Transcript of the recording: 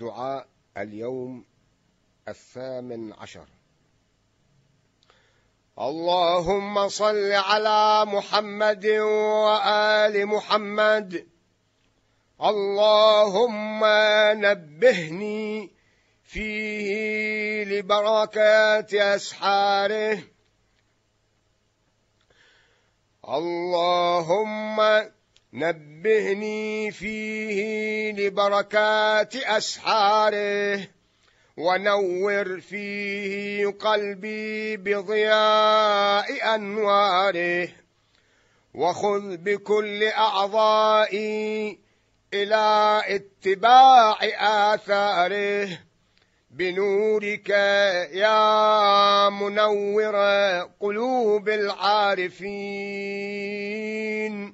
دعاء اليوم الثامن عشر اللهم صل على محمد وآل محمد اللهم نبهني فيه لبركات أسحاره اللهم نبهني فيه لبركات أسحاره ونور فيه قلبي بضياء أنواره وخذ بكل أعضائي إلى اتباع آثاره بنورك يا منور قلوب العارفين